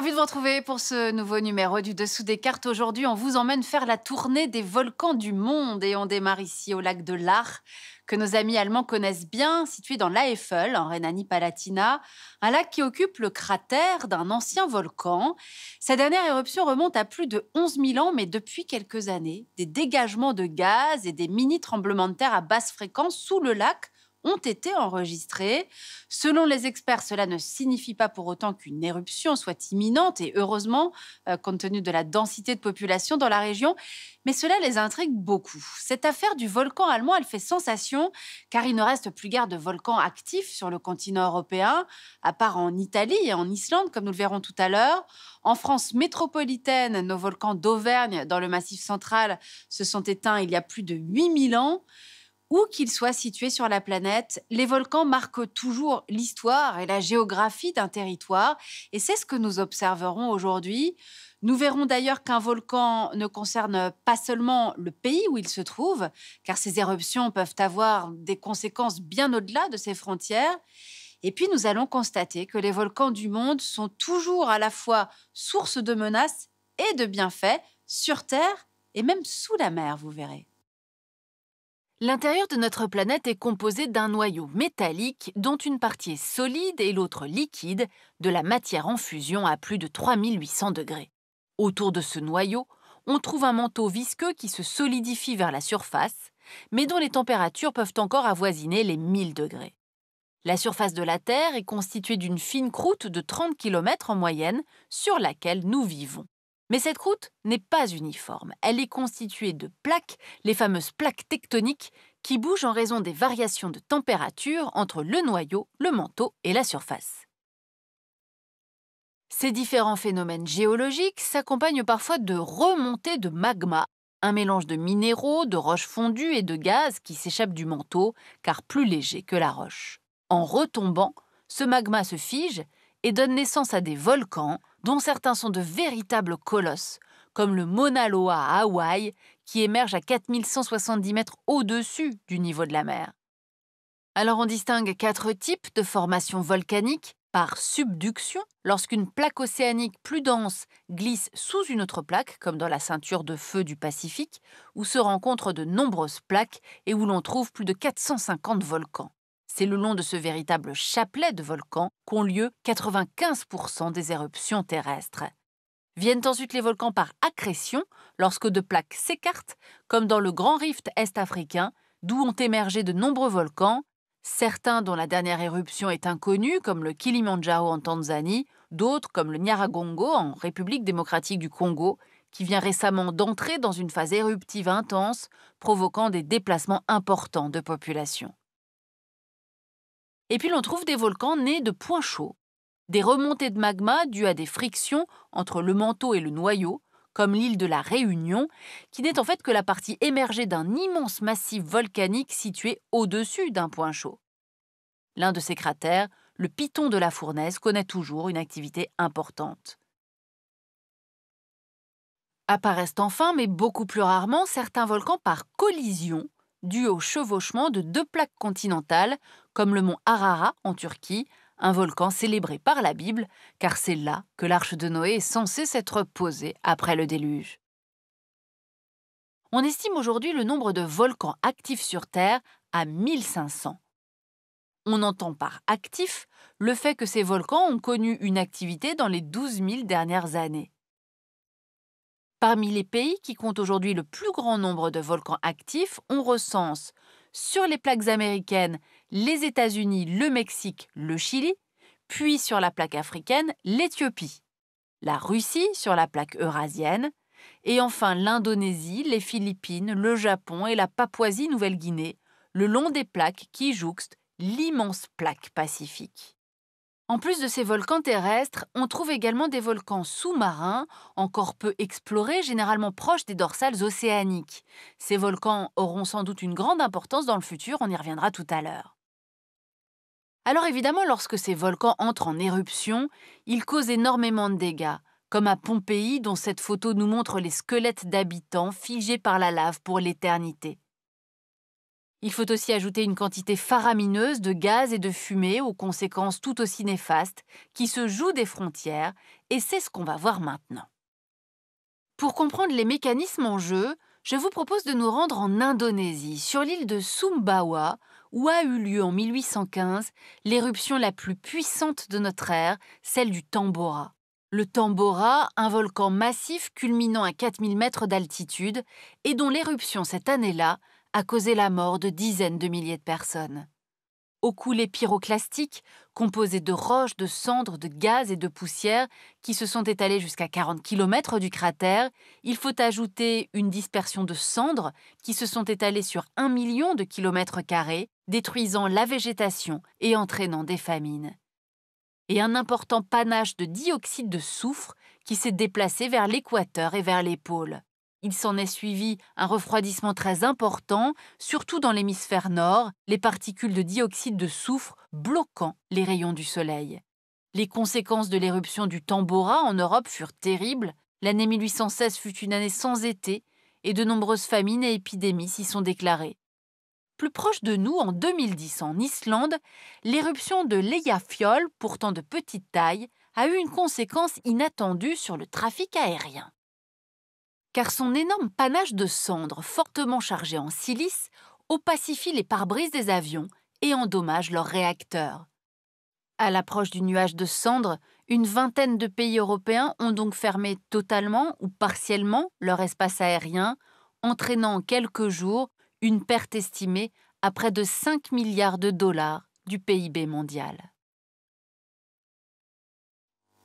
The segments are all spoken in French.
Ravi de vous retrouver pour ce nouveau numéro du Dessous des cartes. Aujourd'hui, on vous emmène faire la tournée des volcans du monde et on démarre ici au lac de l'Ar, que nos amis allemands connaissent bien, situé dans l'Aeffel, en Rhénanie-Palatina, un lac qui occupe le cratère d'un ancien volcan. Sa dernière éruption remonte à plus de 11 000 ans, mais depuis quelques années, des dégagements de gaz et des mini-tremblements de terre à basse fréquence sous le lac ont été enregistrés. Selon les experts, cela ne signifie pas pour autant qu'une éruption soit imminente, et heureusement, euh, compte tenu de la densité de population dans la région, mais cela les intrigue beaucoup. Cette affaire du volcan allemand, elle fait sensation, car il ne reste plus guère de volcans actifs sur le continent européen, à part en Italie et en Islande, comme nous le verrons tout à l'heure. En France métropolitaine, nos volcans d'Auvergne, dans le Massif central, se sont éteints il y a plus de 8000 ans. Où qu'ils soient situés sur la planète, les volcans marquent toujours l'histoire et la géographie d'un territoire, et c'est ce que nous observerons aujourd'hui. Nous verrons d'ailleurs qu'un volcan ne concerne pas seulement le pays où il se trouve, car ses éruptions peuvent avoir des conséquences bien au-delà de ses frontières. Et puis nous allons constater que les volcans du monde sont toujours à la fois source de menaces et de bienfaits sur Terre et même sous la mer, vous verrez. L'intérieur de notre planète est composé d'un noyau métallique dont une partie est solide et l'autre liquide, de la matière en fusion à plus de 3800 degrés. Autour de ce noyau, on trouve un manteau visqueux qui se solidifie vers la surface, mais dont les températures peuvent encore avoisiner les 1000 degrés. La surface de la Terre est constituée d'une fine croûte de 30 km en moyenne sur laquelle nous vivons. Mais cette croûte n'est pas uniforme. Elle est constituée de plaques, les fameuses plaques tectoniques, qui bougent en raison des variations de température entre le noyau, le manteau et la surface. Ces différents phénomènes géologiques s'accompagnent parfois de remontées de magma, un mélange de minéraux, de roches fondues et de gaz qui s'échappent du manteau, car plus léger que la roche. En retombant, ce magma se fige et donne naissance à des volcans, dont certains sont de véritables colosses, comme le Mauna Loa à Hawaï, qui émerge à 4170 mètres au-dessus du niveau de la mer. Alors on distingue quatre types de formations volcaniques par subduction, lorsqu'une plaque océanique plus dense glisse sous une autre plaque, comme dans la ceinture de feu du Pacifique, où se rencontrent de nombreuses plaques et où l'on trouve plus de 450 volcans. C'est le long de ce véritable chapelet de volcans qu'ont lieu 95% des éruptions terrestres. Viennent ensuite les volcans par accrétion, lorsque de plaques s'écartent, comme dans le Grand Rift Est africain, d'où ont émergé de nombreux volcans, certains dont la dernière éruption est inconnue, comme le Kilimandjaro en Tanzanie, d'autres comme le Nyaragongo en République démocratique du Congo, qui vient récemment d'entrer dans une phase éruptive intense, provoquant des déplacements importants de population. Et puis l'on trouve des volcans nés de points chauds, des remontées de magma dues à des frictions entre le manteau et le noyau, comme l'île de la Réunion, qui n'est en fait que la partie émergée d'un immense massif volcanique situé au-dessus d'un point chaud. L'un de ces cratères, le Piton de la Fournaise, connaît toujours une activité importante. Apparaissent enfin, mais beaucoup plus rarement, certains volcans par collision, dû au chevauchement de deux plaques continentales, comme le mont Arara en Turquie, un volcan célébré par la Bible, car c'est là que l'arche de Noé est censée s'être posée après le déluge. On estime aujourd'hui le nombre de volcans actifs sur Terre à 1500. On entend par actif le fait que ces volcans ont connu une activité dans les 12 000 dernières années. Parmi les pays qui comptent aujourd'hui le plus grand nombre de volcans actifs, on recense sur les plaques américaines les États-Unis, le Mexique, le Chili, puis sur la plaque africaine l'Éthiopie, la Russie sur la plaque eurasienne, et enfin l'Indonésie, les Philippines, le Japon et la Papouasie-Nouvelle-Guinée, le long des plaques qui jouxtent l'immense plaque pacifique. En plus de ces volcans terrestres, on trouve également des volcans sous-marins, encore peu explorés, généralement proches des dorsales océaniques. Ces volcans auront sans doute une grande importance dans le futur, on y reviendra tout à l'heure. Alors évidemment, lorsque ces volcans entrent en éruption, ils causent énormément de dégâts, comme à Pompéi dont cette photo nous montre les squelettes d'habitants figés par la lave pour l'éternité. Il faut aussi ajouter une quantité faramineuse de gaz et de fumée aux conséquences tout aussi néfastes qui se jouent des frontières, et c'est ce qu'on va voir maintenant. Pour comprendre les mécanismes en jeu, je vous propose de nous rendre en Indonésie, sur l'île de Sumbawa, où a eu lieu en 1815 l'éruption la plus puissante de notre ère, celle du Tambora. Le Tambora, un volcan massif culminant à 4000 mètres d'altitude et dont l'éruption cette année-là a causé la mort de dizaines de milliers de personnes. Aux coulées pyroclastiques, composées de roches, de cendres, de gaz et de poussière, qui se sont étalées jusqu'à 40 km du cratère, il faut ajouter une dispersion de cendres qui se sont étalées sur un million de kilomètres carrés, détruisant la végétation et entraînant des famines. Et un important panache de dioxyde de soufre qui s'est déplacé vers l'équateur et vers les pôles. Il s'en est suivi un refroidissement très important, surtout dans l'hémisphère nord, les particules de dioxyde de soufre bloquant les rayons du soleil. Les conséquences de l'éruption du Tambora en Europe furent terribles. L'année 1816 fut une année sans été et de nombreuses famines et épidémies s'y sont déclarées. Plus proche de nous, en 2010, en Islande, l'éruption de Leiafjol, pourtant de petite taille, a eu une conséquence inattendue sur le trafic aérien car son énorme panache de cendres fortement chargé en silice opacifie les pare-brises des avions et endommage leurs réacteurs. À l'approche du nuage de cendres, une vingtaine de pays européens ont donc fermé totalement ou partiellement leur espace aérien, entraînant en quelques jours une perte estimée à près de 5 milliards de dollars du PIB mondial.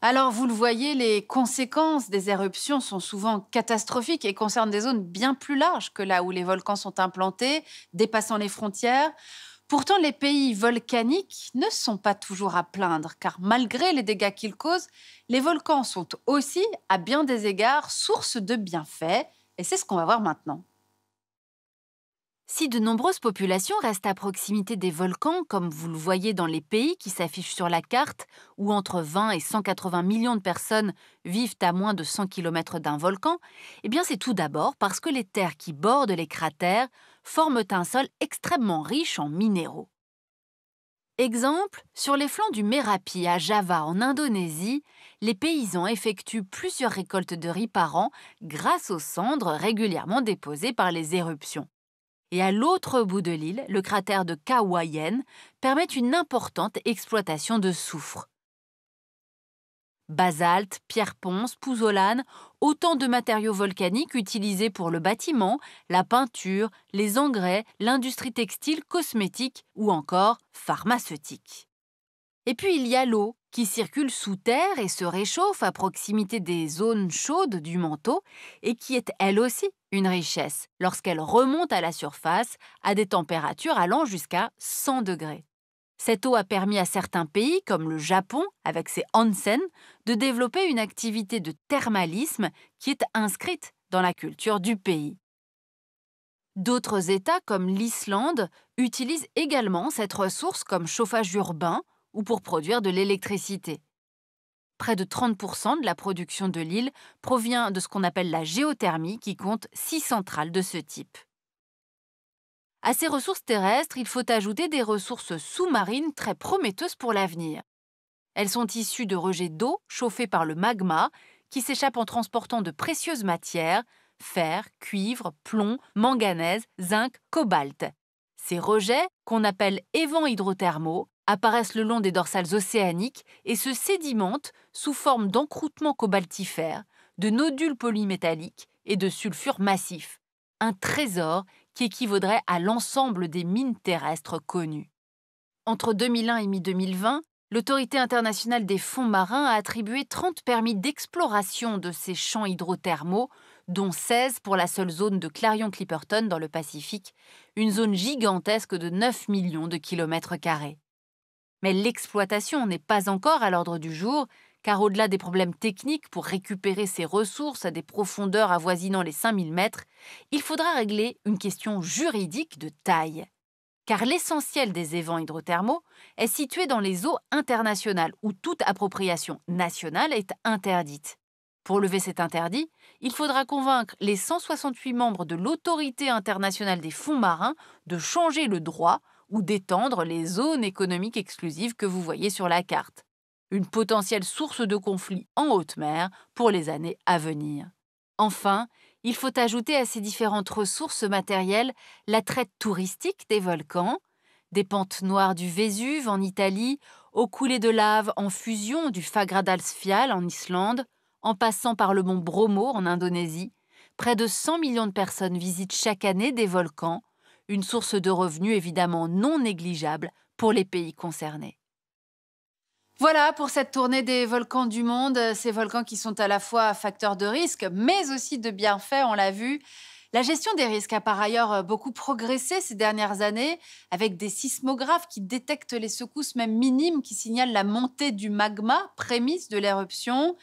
Alors vous le voyez, les conséquences des éruptions sont souvent catastrophiques et concernent des zones bien plus larges que là où les volcans sont implantés, dépassant les frontières. Pourtant, les pays volcaniques ne sont pas toujours à plaindre, car malgré les dégâts qu'ils causent, les volcans sont aussi, à bien des égards, source de bienfaits, et c'est ce qu'on va voir maintenant. Si de nombreuses populations restent à proximité des volcans, comme vous le voyez dans les pays qui s'affichent sur la carte, où entre 20 et 180 millions de personnes vivent à moins de 100 km d'un volcan, eh bien c'est tout d'abord parce que les terres qui bordent les cratères forment un sol extrêmement riche en minéraux. Exemple, sur les flancs du Merapi à Java en Indonésie, les paysans effectuent plusieurs récoltes de riz par an grâce aux cendres régulièrement déposées par les éruptions et à l'autre bout de l'île, le cratère de Kawayen permet une importante exploitation de soufre. Basalte, pierre ponce, pouzzolane, autant de matériaux volcaniques utilisés pour le bâtiment, la peinture, les engrais, l'industrie textile, cosmétique ou encore pharmaceutique. Et puis il y a l'eau, qui circule sous terre et se réchauffe à proximité des zones chaudes du manteau, et qui est elle aussi une richesse lorsqu'elle remonte à la surface à des températures allant jusqu'à 100 degrés. Cette eau a permis à certains pays, comme le Japon avec ses onsen, de développer une activité de thermalisme qui est inscrite dans la culture du pays. D'autres États, comme l'Islande, utilisent également cette ressource comme chauffage urbain ou pour produire de l'électricité. Près de 30% de la production de l'île provient de ce qu'on appelle la géothermie, qui compte six centrales de ce type. À ces ressources terrestres, il faut ajouter des ressources sous-marines très prometteuses pour l'avenir. Elles sont issues de rejets d'eau chauffés par le magma, qui s'échappent en transportant de précieuses matières, fer, cuivre, plomb, manganèse, zinc, cobalt. Ces rejets, qu'on appelle évents hydrothermaux, apparaissent le long des dorsales océaniques et se sédimentent sous forme d'encroûtements cobaltifères, de nodules polymétalliques et de sulfures massifs, un trésor qui équivaudrait à l'ensemble des mines terrestres connues. Entre 2001 et mi-2020, l'Autorité internationale des fonds marins a attribué 30 permis d'exploration de ces champs hydrothermaux, dont 16 pour la seule zone de Clarion-Clipperton dans le Pacifique, une zone gigantesque de 9 millions de kilomètres carrés. Mais l'exploitation n'est pas encore à l'ordre du jour, car au-delà des problèmes techniques pour récupérer ces ressources à des profondeurs avoisinant les 5000 mètres, il faudra régler une question juridique de taille. Car l'essentiel des évents hydrothermaux est situé dans les eaux internationales où toute appropriation nationale est interdite. Pour lever cet interdit, il faudra convaincre les 168 membres de l'Autorité internationale des fonds marins de changer le droit ou d'étendre les zones économiques exclusives que vous voyez sur la carte, une potentielle source de conflits en haute mer pour les années à venir. Enfin, il faut ajouter à ces différentes ressources matérielles la traite touristique des volcans, des pentes noires du Vésuve en Italie, aux coulées de lave en fusion du Fagradalsfjall en Islande, en passant par le mont Bromo en Indonésie, près de 100 millions de personnes visitent chaque année des volcans, une source de revenus évidemment non négligeable pour les pays concernés. Voilà pour cette tournée des volcans du monde, ces volcans qui sont à la fois facteurs de risque, mais aussi de bienfaits, on l'a vu. La gestion des risques a par ailleurs beaucoup progressé ces dernières années, avec des sismographes qui détectent les secousses même minimes qui signalent la montée du magma, prémisse de l'éruption.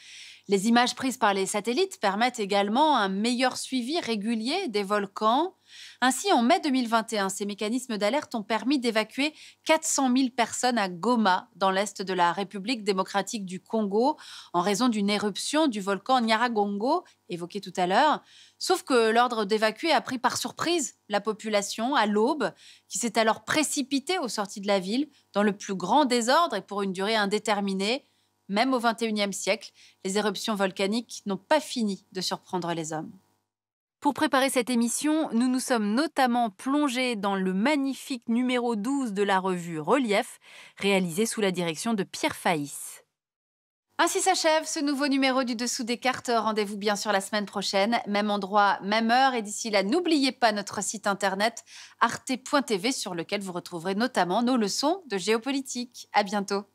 Les images prises par les satellites permettent également un meilleur suivi régulier des volcans. Ainsi, en mai 2021, ces mécanismes d'alerte ont permis d'évacuer 400 000 personnes à Goma, dans l'est de la République démocratique du Congo, en raison d'une éruption du volcan Nyaragongo, évoqué tout à l'heure. Sauf que l'ordre d'évacuer a pris par surprise la population à l'aube, qui s'est alors précipitée aux sorties de la ville, dans le plus grand désordre et pour une durée indéterminée. Même au XXIe siècle, les éruptions volcaniques n'ont pas fini de surprendre les hommes. Pour préparer cette émission, nous nous sommes notamment plongés dans le magnifique numéro 12 de la revue Relief, réalisé sous la direction de Pierre Faïs. Ainsi s'achève ce nouveau numéro du Dessous des cartes. Rendez-vous bien sûr la semaine prochaine, même endroit, même heure. Et d'ici là, n'oubliez pas notre site internet arte.tv sur lequel vous retrouverez notamment nos leçons de géopolitique. À bientôt.